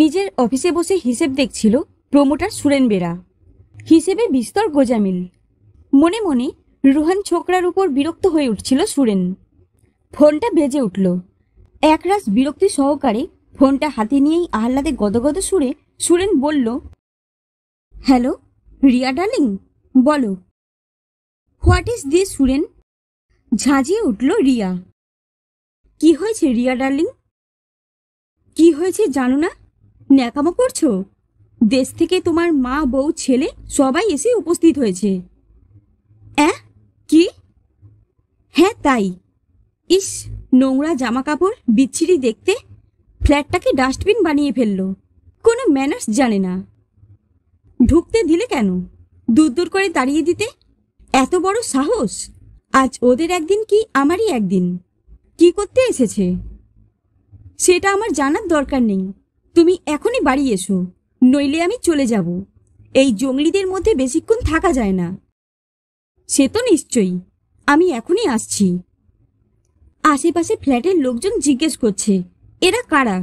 নিজের অফিসে বসে হিসেব দেখছিল প্রমোটার সুরেন বেরা হিসেবে বিস্তর গোজামিল মনে মনে রুহান ছোকরার উপর বিরক্ত হয়ে উঠছিল সুরেন ফোনটা বেজে উঠল একরাস বিরক্তি সহকারে ফোনটা হাতে নিয়েই আহ্লাদে গদগদ সুরে সুরেন বলল হ্যালো রিয়া ডার্লিং বলো হোয়াট ইজ দিয়ে সুরেন ঝাঁঝিয়ে উঠল রিয়া কি হয়েছে রিয়া ডার্লিং কি হয়েছে জানো না ন্যাকামো করছো দেশ থেকে তোমার মা বউ ছেলে সবাই এসে উপস্থিত হয়েছে অ্যাঁ কি হ্যাঁ তাই ইস নোংরা জামা কাপড় বিচ্ছিরি দেখতে ফ্ল্যাটটাকে ডাস্টবিন বানিয়ে ফেলল কোনো ম্যানার্স জানে না ঢুকতে দিলে কেন দূর দূর করে দাঁড়িয়ে দিতে এত বড় সাহস আজ ওদের একদিন কি আমারই একদিন কি করতে এসেছে সেটা আমার জানার দরকার নেই তুমি এখনই বাড়ি এসো নইলে আমি চলে যাব এই জঙ্গলিদের মধ্যে বেশিক্ষণ থাকা যায় না সে তো নিশ্চয়ই আমি এখনই আসছি আশেপাশে ফ্ল্যাটের লোকজন জিজ্ঞেস করছে এরা কারা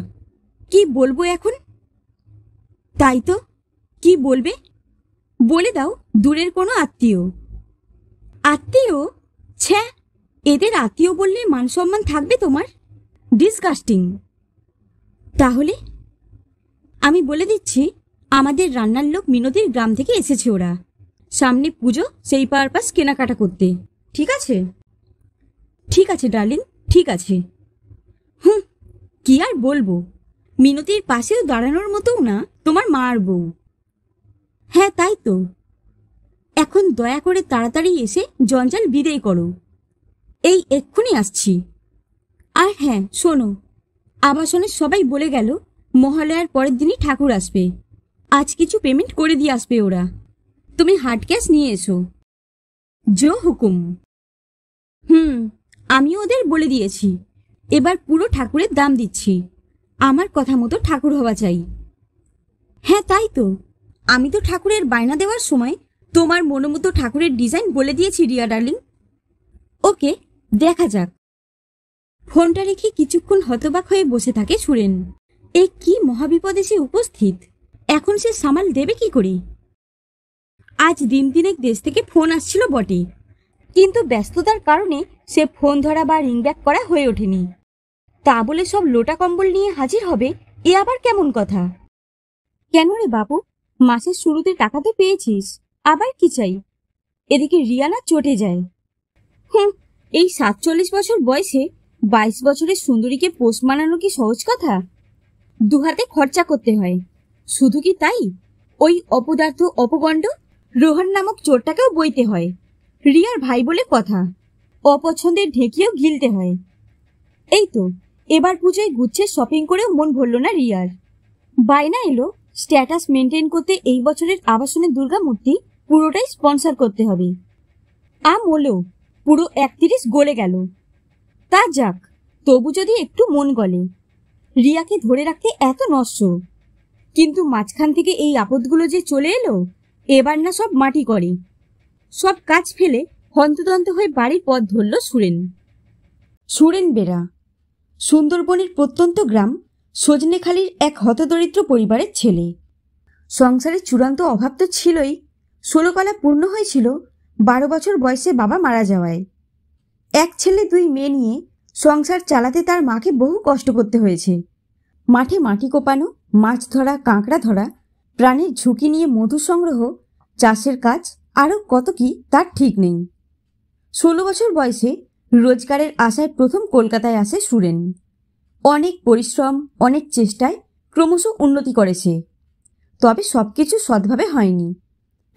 কি বলবো এখন তাই তো কি বলবে বলে দাও দূরের কোনো আত্মীয় আত্মীয় ছ্যা এদের আত্মীয় বললে মান সম্মান থাকবে তোমার ডিসকাস্টিং তাহলে আমি বলে দিচ্ছি আমাদের রান্নার লোক মিনতির গ্রাম থেকে এসেছে ওরা সামনে পুজো সেই পারপাস কেনাকাটা করতে ঠিক আছে ঠিক আছে ডার্লিং ঠিক আছে হুম কি আর বলবো মিনতির পাশেও দাঁড়ানোর মতোও না তোমার মার বউ হ্যাঁ তাই তো এখন দয়া করে তাড়াতাড়ি এসে জঞ্জাল বিদেয় করো এই এক্ষুনি আসছি আর হ্যাঁ শোনো আবাসনের সবাই বলে গেল মহালয়ার পরের দিনই ঠাকুর আসবে আজ কিছু পেমেন্ট করে দিয়ে আসবে ওরা তুমি হার্ড ক্যাশ নিয়ে এসো জো হুকুম হুম আমি ওদের বলে দিয়েছি এবার পুরো ঠাকুরের দাম দিচ্ছি আমার কথা মতো ঠাকুর হওয়া চাই হ্যাঁ তাই তো আমি তো ঠাকুরের বায়না দেওয়ার সময় তোমার মনোমতো ঠাকুরের ডিজাইন বলে দিয়েছি রিয়া ডার্লিং ওকে দেখা যাক ফোনটা রেখে কিছুক্ষণ হতবাক হয়ে বসে থাকে সুরেন এ কি মহাবিপদে সে উপস্থিত এখন সে সামাল দেবে কি করি আজ দিন দিনেক দেশ থেকে ফোন আসছিল বটে কিন্তু ব্যস্ততার কারণে সে ফোন ধরা বা রিংব্যাক করা হয়ে ওঠেনি তা বলে সব লোটা কম্বল নিয়ে হাজির হবে এ আবার কেমন কথা কেন রে বাবু মাসের শুরুতে টাকা তো পেয়েছিস আবার কি চাই এদিকে রিয়ানা চটে যায় হুম এই সাতচল্লিশ বছর বয়সে বাইশ বছরের সুন্দরীকে পোষ মানানো কি সহজ কথা দুহাতে খরচা করতে হয় শুধু কি তাই ওই অপদার্থ অপগণ্ড রোহন নামক চোরটাকেও বইতে হয় রিয়ার ভাই বলে কথা অপছন্দের ঢেকিয়েও গিলতে হয় এই তো এবার পুজোয় গুচ্ছে শপিং করেও মন ভরল না রিয়ার বাইনা এলো স্ট্যাটাস মেনটেন করতে এই বছরের আবাসনের দুর্গা মূর্তি পুরোটাই স্পন্সর করতে হবে আম হলো পুরো একত্রিশ গলে গেল তা যাক তবু যদি একটু মন গলে রিয়াকে ধরে রাখতে এত নশ্বর কিন্তু মাঝখান থেকে এই আপদগুলো যে চলে এলো এবার না সব মাটি করে সব কাজ ফেলে হন্তদন্ত হয়ে বাড়ির পথ ধরল সুরেন সুরেন বেরা সুন্দরবনের প্রত্যন্ত গ্রাম সজনেখালির এক হতদরিদ্র পরিবারের ছেলে সংসারের চূড়ান্ত অভাব তো ছিলই ষোলোকলা পূর্ণ হয়েছিল বারো বছর বয়সে বাবা মারা যাওয়ায় এক ছেলে দুই মেয়ে নিয়ে সংসার চালাতে তার মাকে বহু কষ্ট করতে হয়েছে মাঠে মাটি কোপানো মাছ ধরা কাঁকড়া ধরা প্রাণের ঝুঁকি নিয়ে মধু সংগ্রহ চাষের কাজ আরও কত কি তার ঠিক নেই ষোলো বছর বয়সে রোজগারের আশায় প্রথম কলকাতায় আসে সুরেন অনেক পরিশ্রম অনেক চেষ্টায় ক্রমশ উন্নতি করেছে তবে সব কিছু সৎভাবে হয়নি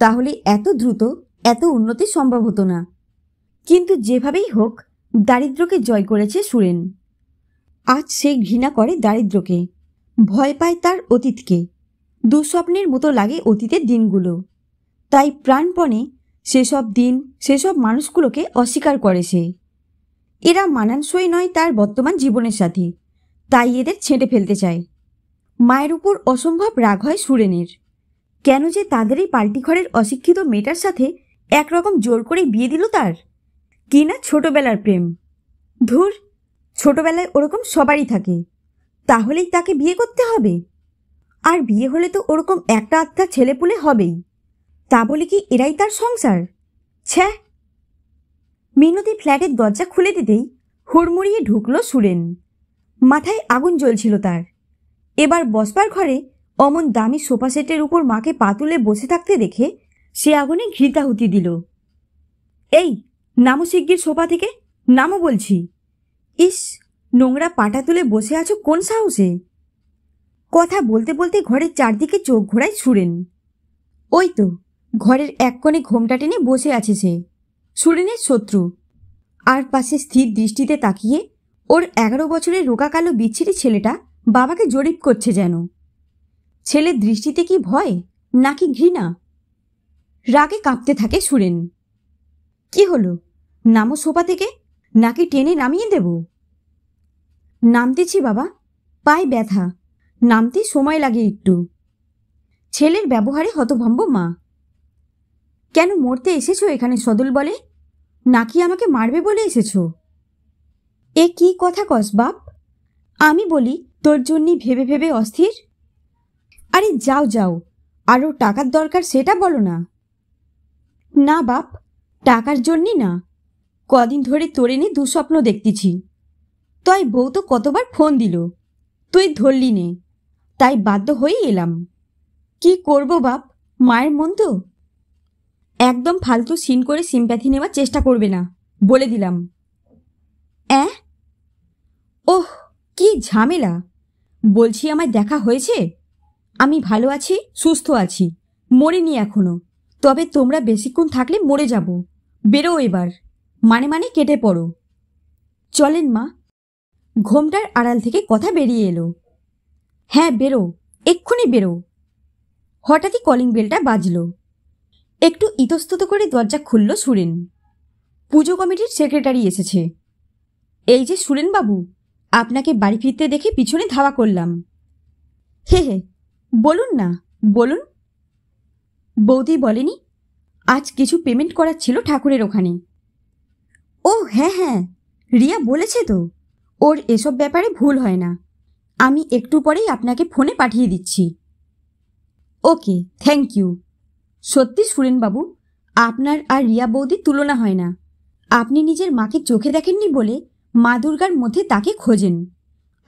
তাহলে এত দ্রুত এত উন্নতি সম্ভব হতো না কিন্তু যেভাবেই হোক দারিদ্রকে জয় করেছে সুরেন আজ সে ঘৃণা করে দারিদ্রকে ভয় পায় তার অতীতকে দুঃস্বপ্নের মতো লাগে অতীতের দিনগুলো তাই প্রাণপণে সেসব দিন সেসব মানুষগুলোকে অস্বীকার করে সে এরা মানানসই নয় তার বর্তমান জীবনের সাথে তাই এদের ছেঁটে ফেলতে চায় মায়ের উপর অসম্ভব রাগ হয় সুরেনের কেন যে তাদের এই পাল্টি ঘরের অশিক্ষিত মেয়েটার সাথে একরকম জোর করে বিয়ে দিল তার কিনা ছোটবেলার প্রেম ধুর ছোটবেলায় ওরকম সবারই থাকে তাহলেই তাকে বিয়ে করতে হবে আর বিয়ে হলে তো ওরকম একটা আধটা ছেলেপুলে হবেই তা বলে কি এরাই তার সংসার ছ্যা মিনতি ফ্ল্যাটের দরজা খুলে দিতেই হুড়মুড়িয়ে ঢুকলো সুরেন মাথায় আগুন জ্বলছিল তার এবার বসবার ঘরে অমন দামি সোফা সেটের উপর মাকে পাতুলে বসে থাকতে দেখে সে আগুনে ঘৃতাহুতি দিল এই নামো শিগগির সোফা থেকে নামো বলছি ইস নোংরা পাটা তুলে বসে আছো কোন সাহসে কথা বলতে বলতে ঘরের চারদিকে চোখ ঘোড়ায় সুরেন ওই তো ঘরের এক কোণে ঘোমটা টেনে বসে আছে সে সুরেনের শত্রু আর পাশে স্থির দৃষ্টিতে তাকিয়ে ওর এগারো বছরের রোগা কালো বিচ্ছিরি ছেলেটা বাবাকে জরিপ করছে যেন ছেলের দৃষ্টিতে কি ভয় নাকি ঘৃণা রাগে কাঁপতে থাকে সুরেন কি হলো নামো সোপা থেকে নাকি টেনে নামিয়ে দেব নামতেছি বাবা পায়ে ব্যথা নামতে সময় লাগে একটু ছেলের ব্যবহারে হতভম্ব মা কেন মরতে এসেছো এখানে সদল বলে নাকি আমাকে মারবে বলে এসেছ এ কি কথা কস বাপ আমি বলি তোর জন্যই ভেবে ভেবে অস্থির আরে যাও যাও আরও টাকার দরকার সেটা বলো না না বাপ টাকার জন্যই না কদিন ধরে তোরে নিয়ে দুঃস্বপ্ন দেখতেছি তাই বউ তো কতবার ফোন দিল তুই ধরলি নে তাই বাধ্য হয়েই এলাম কি করব বাপ মায়ের মন তো একদম ফালতু সিন করে সিম্প্যাথি নেওয়ার চেষ্টা করবে না বলে দিলাম অ্যাঁ ওহ কি ঝামেলা বলছি আমায় দেখা হয়েছে আমি ভালো আছি সুস্থ আছি মরিনি এখনো তবে তোমরা বেশিক্ষণ থাকলে মরে যাব বেরো এবার মানে মানে কেটে পড়ো চলেন মা ঘোমটার আড়াল থেকে কথা বেরিয়ে এলো হ্যাঁ বেরো এক্ষুনি বেরো হঠাৎই কলিং বেলটা বাজল একটু ইতস্তত করে দরজা খুলল সুরেন পুজো কমিটির সেক্রেটারি এসেছে এই যে সুরেনবাবু আপনাকে বাড়ি ফিরতে দেখে পিছনে ধাওয়া করলাম হে হে বলুন না বলুন বৌদি বলেনি আজ কিছু পেমেন্ট করার ছিল ঠাকুরের ওখানে ও হ্যাঁ হ্যাঁ রিয়া বলেছে তো ওর এসব ব্যাপারে ভুল হয় না আমি একটু পরেই আপনাকে ফোনে পাঠিয়ে দিচ্ছি ওকে থ্যাংক ইউ সত্যি সুরেনবাবু আপনার আর রিয়া বৌদি তুলনা হয় না আপনি নিজের মাকে চোখে দেখেননি বলে মা দুর্গার মধ্যে তাকে খোঁজেন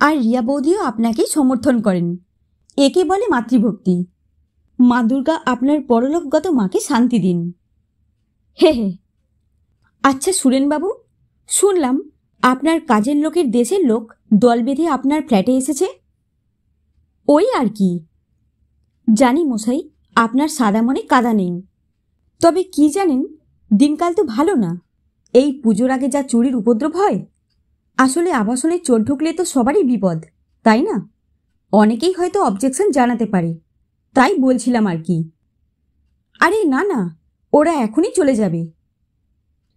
আর রিয়া বৌদিও আপনাকেই সমর্থন করেন একে বলে মাতৃভক্তি মা দুর্গা আপনার পরলোকগত মাকে শান্তি দিন হে হে আচ্ছা সুরেনবাবু শুনলাম আপনার কাজের লোকের দেশের লোক দল বেঁধে আপনার ফ্ল্যাটে এসেছে ওই আর কি জানি মশাই আপনার সাদা মনে কাদা নেই তবে কি জানেন দিনকাল তো ভালো না এই পুজোর আগে যা চুরির উপদ্রব হয় আসলে আবাসনে চোর ঢুকলে তো সবারই বিপদ তাই না অনেকেই হয়তো অবজেকশন জানাতে পারে তাই বলছিলাম আর কি আরে না না ওরা এখনই চলে যাবে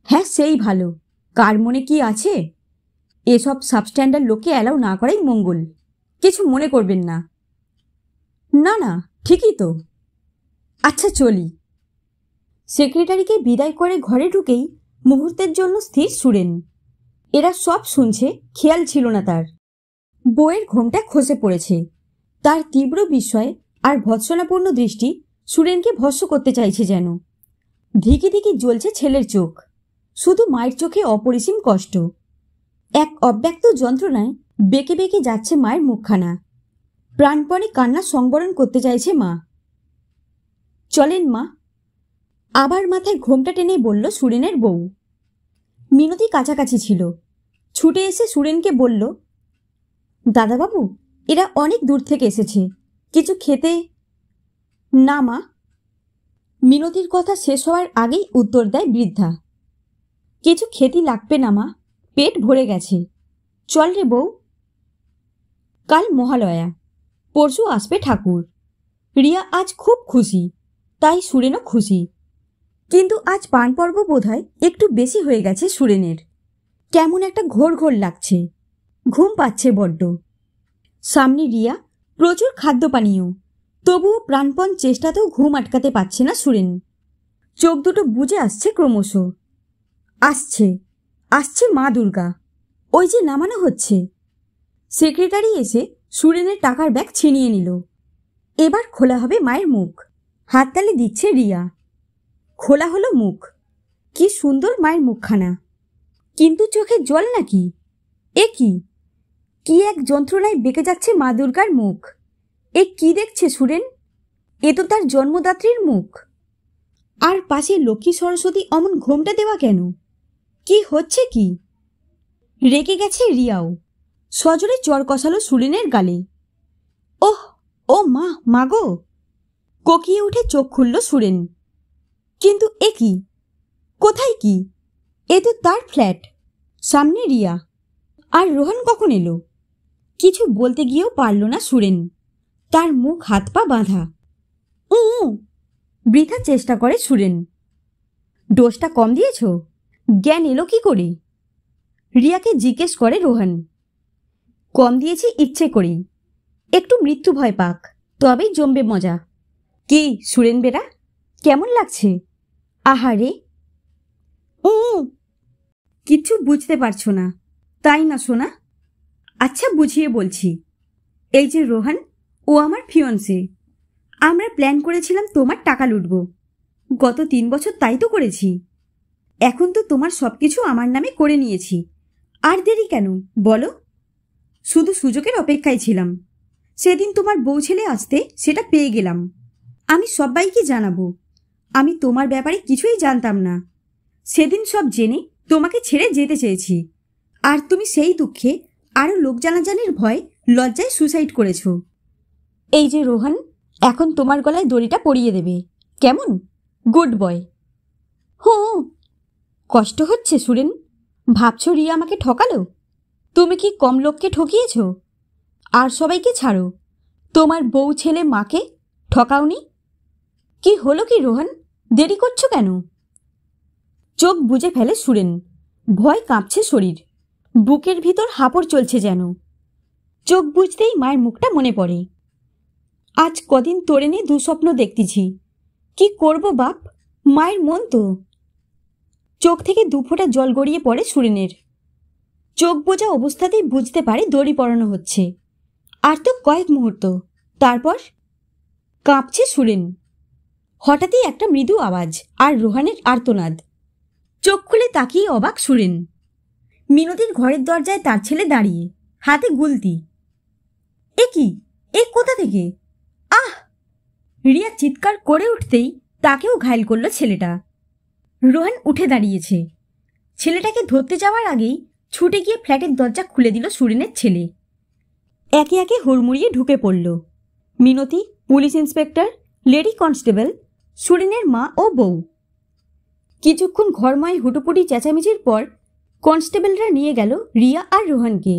হ্যাঁ সেই ভালো কার মনে কি আছে এসব সাবস্ট্যান্ডার্ড লোকে অ্যালাউ না করাই মঙ্গল কিছু মনে করবেন না না না ঠিকই তো আচ্ছা চলি সেক্রেটারিকে বিদায় করে ঘরে ঢুকেই মুহূর্তের জন্য স্থির সুরেন এরা সব শুনছে খেয়াল ছিল না তার বইয়ের ঘোমটা খসে পড়েছে তার তীব্র বিস্ময় আর ভৎসনাপূর্ণ দৃষ্টি সুরেনকে ভস্য করতে চাইছে যেন ধিকে ধিকে জ্বলছে ছেলের চোখ শুধু মায়ের চোখে অপরিসীম কষ্ট এক অব্যক্ত যন্ত্রণায় বেঁকে বেঁকে যাচ্ছে মায়ের মুখখানা প্রাণপণে কান্না সংবরণ করতে চাইছে মা চলেন মা আবার মাথায় ঘোমটা টেনে বলল সুরেনের বউ মিনতি কাছাকাছি ছিল ছুটে এসে সুরেনকে বলল দাদাবাবু এরা অনেক দূর থেকে এসেছে কিছু খেতে না মা মিনতির কথা শেষ হওয়ার আগেই উত্তর দেয় বৃদ্ধা কিছু খেতে লাগবে না মা পেট ভরে গেছে চল রে বউ কাল মহালয়া পরশু আসবে ঠাকুর রিয়া আজ খুব খুশি তাই সুরেনও খুশি কিন্তু আজ পান পর্ব বোধহয় একটু বেশি হয়ে গেছে সুরেনের কেমন একটা ঘোর ঘোর লাগছে ঘুম পাচ্ছে বড্ড সামনে রিয়া প্রচুর খাদ্য পানীয় তবুও প্রাণপণ চেষ্টাতেও ঘুম আটকাতে পারছে না সুরেন চোখ দুটো বুঝে আসছে ক্রমশ আসছে আসছে মা দুর্গা ওই যে নামানো হচ্ছে সেক্রেটারি এসে সুরেনের টাকার ব্যাগ ছিনিয়ে নিল এবার খোলা হবে মায়ের মুখ হাততালি দিচ্ছে রিয়া খোলা হলো মুখ কি সুন্দর মায়ের মুখখানা কিন্তু চোখে জল নাকি এ কি কি এক যন্ত্রণায় বেঁকে যাচ্ছে মা দুর্গার মুখ এ কি দেখছে সুরেন এ তো তার জন্মদাত্রীর মুখ আর পাশে লক্ষ্মী সরস্বতী অমন ঘোমটা দেওয়া কেন কি হচ্ছে কি রেগে গেছে রিয়াও সজরে চর কষালো সুলিনের গালে ওহ ও মা মাগো কোকিয়ে উঠে চোখ খুলল সুরেন কিন্তু এ কি কোথায় কি এ তো তার ফ্ল্যাট সামনে রিয়া আর রোহন কখন এলো কিছু বলতে গিয়েও পারল না সুরেন তার মুখ হাত পা বাঁধা উ বৃথা চেষ্টা করে সুরেন ডোজটা কম দিয়েছো জ্ঞান এলো কী করে রিয়াকে জিজ্ঞেস করে রোহান কম দিয়েছি ইচ্ছে করেই একটু মৃত্যু ভয় পাক তবেই জমবে মজা কি সুরেন বেরা কেমন লাগছে আহারে ও কিচ্ছু বুঝতে পারছো না তাই না সোনা আচ্ছা বুঝিয়ে বলছি এই যে রোহান ও আমার ফিয়ন্সে আমরা প্ল্যান করেছিলাম তোমার টাকা লুটব গত তিন বছর তাই তো করেছি এখন তো তোমার সব কিছু আমার নামে করে নিয়েছি আর দেরি কেন বলো শুধু সুযোগের অপেক্ষায় ছিলাম সেদিন তোমার বউ ছেলে আসতে সেটা পেয়ে গেলাম আমি সবাইকে জানাবো আমি তোমার ব্যাপারে কিছুই জানতাম না সেদিন সব জেনে তোমাকে ছেড়ে যেতে চেয়েছি আর তুমি সেই দুঃখে আরও লোক জানাজানির ভয় লজ্জায় সুসাইড করেছ এই যে রোহান এখন তোমার গলায় দড়িটা পরিয়ে দেবে কেমন গুড বয় হো কষ্ট হচ্ছে সুরেন ভাবছো রিয়া আমাকে ঠকালো তুমি কি কম লোককে ঠকিয়েছ আর সবাইকে ছাড়ো তোমার বউ ছেলে মাকে ঠকাওনি কি হলো কি রোহন দেরি করছো কেন চোখ বুঝে ফেলে সুরেন ভয় কাঁপছে শরীর বুকের ভিতর হাঁপড় চলছে যেন চোখ বুঝতেই মায়ের মুখটা মনে পড়ে আজ কদিন তোরে নিয়ে দুঃস্বপ্ন দেখতেছি কি করব বাপ মায়ের মন তো চোখ থেকে দুফোটা জল গড়িয়ে পড়ে সুরেনের চোখ বোঝা অবস্থাতেই বুঝতে পারে দড়ি পরানো হচ্ছে আর তো কয়েক মুহূর্ত তারপর কাঁপছে সুরেন হঠাৎই একটা মৃদু আওয়াজ আর রোহানের আর্তনাদ চোখ খুলে তাকিয়ে অবাক সুরেন মিনতির ঘরের দরজায় তার ছেলে দাঁড়িয়ে হাতে গুলতি এ কি এ কোথা থেকে আহ রিয়া চিৎকার করে উঠতেই তাকেও ঘায়ল করলো ছেলেটা রোহান উঠে দাঁড়িয়েছে ছেলেটাকে ধরতে যাওয়ার আগেই ছুটে গিয়ে ফ্ল্যাটের দরজা খুলে দিল সুরেনের ছেলে একে একে হুড়মুড়িয়ে ঢুকে পড়ল Minati police inspector lady constable সুরেনের মা ও বউ কিছুক্ষণ ঘরময় হুটোপুটি চেঁচামেচির পর কনস্টেবলরা নিয়ে গেল রিয়া আর রোহানকে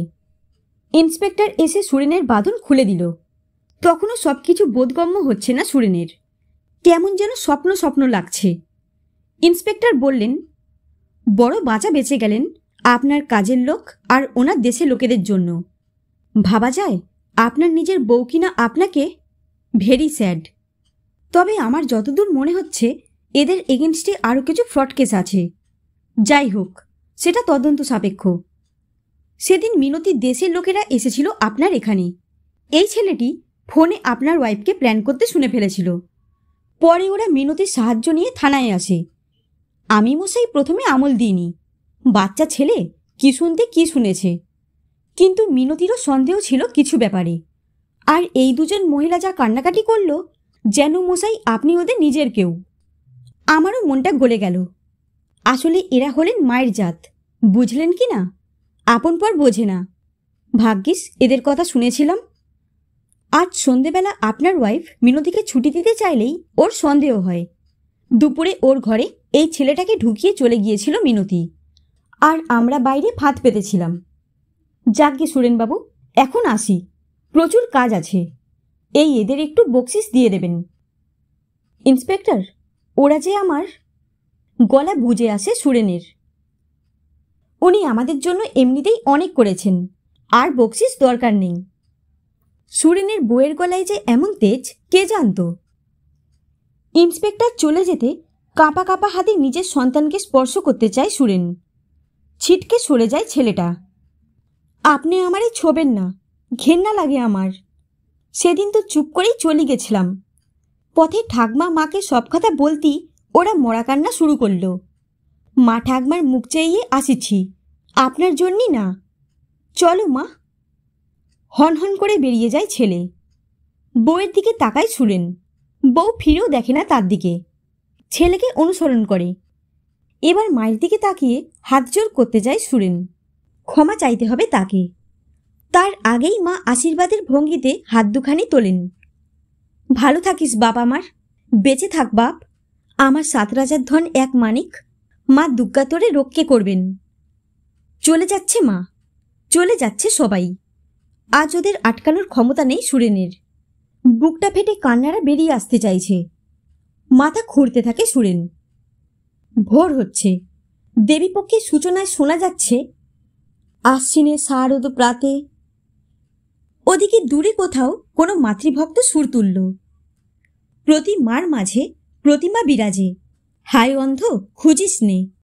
ইন্সপেক্টর এসে সুরেনের বাঁধন খুলে দিল তখনও সব কিছু বোধগম্য হচ্ছে না সুরেনের কেমন যেন স্বপ্ন স্বপ্ন লাগছে ইন্সপেক্টর বললেন বড় বাঁচা বেঁচে গেলেন আপনার কাজের লোক আর ওনার দেশে লোকেদের জন্য ভাবা যায় আপনার নিজের বউ কিনা আপনাকে ভেরি স্যাড তবে আমার যতদূর মনে হচ্ছে এদের এগেনস্টে আরও কিছু ফ্রড কেস আছে যাই হোক সেটা তদন্ত সাপেক্ষ সেদিন মিনতি দেশের লোকেরা এসেছিল আপনার এখানে এই ছেলেটি ফোনে আপনার ওয়াইফকে প্ল্যান করতে শুনে ফেলেছিল পরে ওরা মিনতির সাহায্য নিয়ে থানায় আসে আমি মশাই প্রথমে আমল দিইনি বাচ্চা ছেলে কি শুনতে কি শুনেছে কিন্তু মিনতিরও সন্দেহ ছিল কিছু ব্যাপারে আর এই দুজন মহিলা যা কান্নাকাটি করল যেন মশাই আপনি ওদের নিজের কেউ আমারও মনটা গলে গেল আসলে এরা হলেন মায়ের জাত বুঝলেন কি না আপন পর বোঝে না ভাগ্যিস এদের কথা শুনেছিলাম আজ সন্ধেবেলা আপনার ওয়াইফ মিনতিকে ছুটি দিতে চাইলেই ওর সন্দেহ হয় দুপুরে ওর ঘরে এই ছেলেটাকে ঢুকিয়ে চলে গিয়েছিল মিনতি আর আমরা বাইরে ফাঁদ পেতেছিলাম যাকগে সুরেনবাবু এখন আসি প্রচুর কাজ আছে এই এদের একটু বকশিস দিয়ে দেবেন ইন্সপেক্টর ওরা যে আমার গলা বুঝে আসে সুরেনের উনি আমাদের জন্য এমনিতেই অনেক করেছেন আর বকশিস দরকার নেই সুরেনের বইয়ের গলায় যে এমন তেজ কে জানত ইন্সপেক্টর চলে যেতে কাঁপা কাঁপা হাতে নিজের সন্তানকে স্পর্শ করতে চায় সুরেন ছিটকে সরে যায় ছেলেটা আপনি আমারই ছোবেন না ঘেন্না লাগে আমার সেদিন তো চুপ করেই চলে গেছিলাম পথে ঠাকমা মাকে সব কথা বলতি ওরা মরা কান্না শুরু করল মা ঠাকমার মুখ চাইয়ে আসিছি আপনার জন্যই না চলো মা হনহন করে বেরিয়ে যায় ছেলে বউয়ের দিকে তাকায় ছুড়েন বউ ফিরেও দেখে না তার দিকে ছেলেকে অনুসরণ করে এবার মায়ের দিকে তাকিয়ে হাত জোর করতে যায় সুরেন ক্ষমা চাইতে হবে তাকে তার আগেই মা আশীর্বাদের ভঙ্গিতে হাত দুখানি তোলেন ভালো থাকিস বাপ আমার বেঁচে থাক বাপ আমার সাত রাজার ধন এক মানিক মা দুগ্গা তোরে রক্ষে করবেন চলে যাচ্ছে মা চলে যাচ্ছে সবাই আজ ওদের আটকানোর ক্ষমতা নেই সুরেনের বুকটা ফেটে কান্নারা বেরিয়ে আসতে চাইছে মাথা খুঁড়তে থাকে সুরেন ভোর হচ্ছে দেবীপক্ষের সূচনায় শোনা যাচ্ছে আশ্বিনে শারদ প্রাতে ওদিকে দূরে কোথাও কোনো মাতৃভক্ত সুর তুলল প্রতিমার মাঝে প্রতিমা বিরাজে হায় অন্ধ খুঁজিস নে